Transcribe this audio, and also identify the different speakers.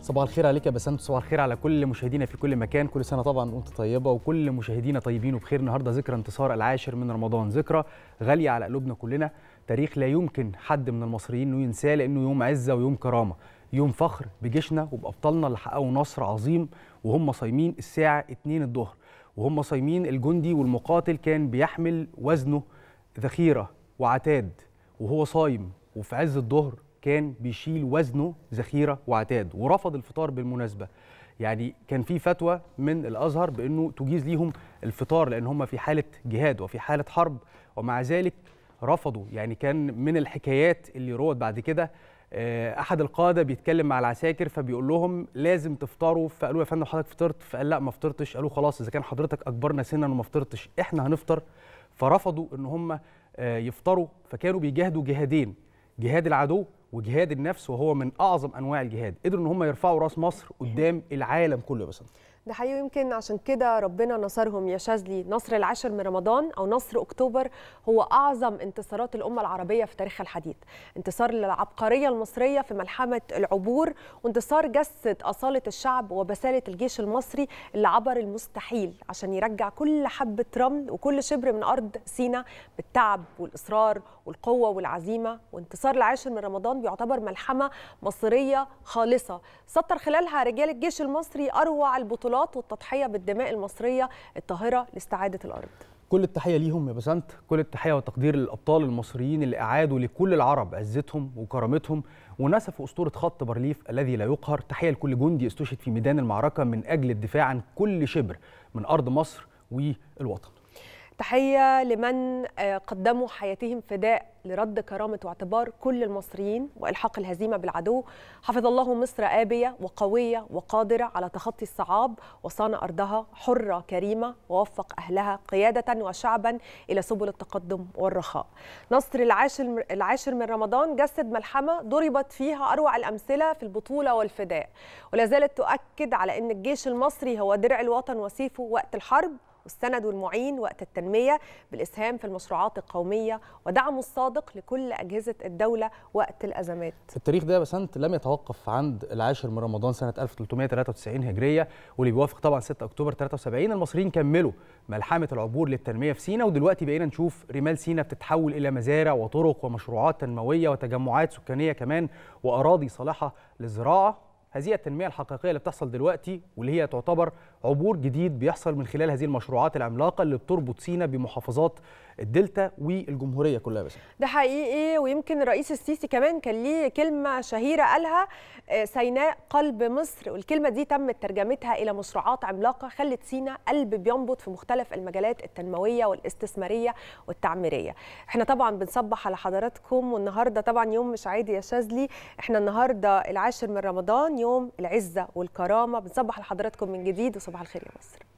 Speaker 1: صباح الخير عليك يا بسنت صباح الخير على كل مشاهدينا في كل مكان كل سنه طبعا وانت طيبه وكل مشاهدينا طيبين وبخير النهارده ذكرى انتصار العاشر من رمضان ذكرى غاليه على قلوبنا كلنا تاريخ لا يمكن حد من المصريين انه ينساه لانه يوم عزه ويوم كرامه يوم فخر بجيشنا وبابطالنا اللي حققوا نصر عظيم وهم صايمين الساعه 2 الظهر وهم صايمين الجندي والمقاتل كان بيحمل وزنه ذخيره وعتاد وهو صايم وفي عز الظهر كان بيشيل وزنه ذخيره وعتاد ورفض الفطار بالمناسبه يعني كان في فتوى من الازهر بانه تجيز ليهم الفطار لان هم في حاله جهاد وفي حاله حرب ومع ذلك رفضوا يعني كان من الحكايات اللي روت بعد كده آه، احد القاده بيتكلم مع العساكر فبيقول لهم لازم تفطروا فقالوا يا فندم حضرتك فطرت فقال لا ما فطرتش قالوا خلاص اذا كان حضرتك اكبرنا سنا وما فطرتش احنا هنفطر فرفضوا ان هم آه، يفطروا فكانوا بيجاهدوا جهادين جهاد العدو وجهاد النفس وهو من اعظم انواع الجهاد قدروا ان هم يرفعوا راس مصر قدام العالم كله يا
Speaker 2: ده حقيقي يمكن عشان كده ربنا نصرهم يا شاذلي نصر العاشر من رمضان او نصر اكتوبر هو اعظم انتصارات الامه العربيه في تاريخها الحديث انتصار للعبقريه المصريه في ملحمه العبور وانتصار جسد اصاله الشعب وبساله الجيش المصري اللي عبر المستحيل عشان يرجع كل حبه رمل وكل شبر من ارض سينا بالتعب والاصرار والقوه والعزيمه وانتصار العاشر من رمضان بيعتبر ملحمه مصريه خالصه سطر خلالها رجال الجيش المصري اروع البطولات البطولات والتضحيه بالدماء المصريه الطاهره لاستعاده الارض
Speaker 1: كل التحيه ليهم يا بسنت كل التحيه وتقدير للابطال المصريين اللي اعادوا لكل العرب عزتهم وكرامتهم ونسفوا اسطوره خط بارليف الذي لا يقهر تحيه لكل جندي استشهد في ميدان المعركه من اجل الدفاع عن كل شبر من ارض مصر والوطن
Speaker 2: تحية لمن آه، قدموا حياتهم فداء لرد كرامة واعتبار كل المصريين وإلحاق الهزيمة بالعدو حفظ الله مصر آبية وقوية وقادرة على تخطي الصعاب وصان أرضها حرة كريمة ووفق أهلها قيادة وشعبا إلى سبل التقدم والرخاء نصر العاشر, العاشر من رمضان جسد ملحمة ضربت فيها أروع الأمثلة في البطولة والفداء ولا زالت تؤكد على أن الجيش المصري هو درع الوطن وسيفه وقت الحرب والسند والمعين وقت التنمية بالإسهام في المشروعات القومية ودعمه الصادق لكل أجهزة الدولة وقت الأزمات
Speaker 1: التاريخ ده بسنت لم يتوقف عند العاشر من رمضان سنة 1393 هجرية واللي بيوافق طبعا 6 أكتوبر 73 المصريين كملوا ملحمة العبور للتنمية في سينا ودلوقتي بقينا نشوف رمال سينا بتتحول إلى مزارع وطرق ومشروعات تنموية وتجمعات سكانية كمان وأراضي صالحة للزراعة هذه التنميه الحقيقيه اللي بتحصل دلوقتي واللي هي تعتبر عبور جديد بيحصل من خلال هذه المشروعات العملاقه اللي بتربط سينا بمحافظات الدلتا والجمهوريه كلها بس
Speaker 2: ده حقيقي ويمكن الرئيس السيسي كمان كان ليه كلمه شهيره قالها آه، سيناء قلب مصر والكلمه دي تم ترجمتها الى مشروعات عملاقه خلت سينا قلب بينبض في مختلف المجالات التنمويه والاستثماريه والتعميريه احنا طبعا بنصبح على حضراتكم والنهارده طبعا يوم مش عادي يا شاذلي احنا النهارده العاشر من رمضان يوم يوم العزه والكرامه بنصبح لحضراتكم من جديد وصباح الخير يا مصر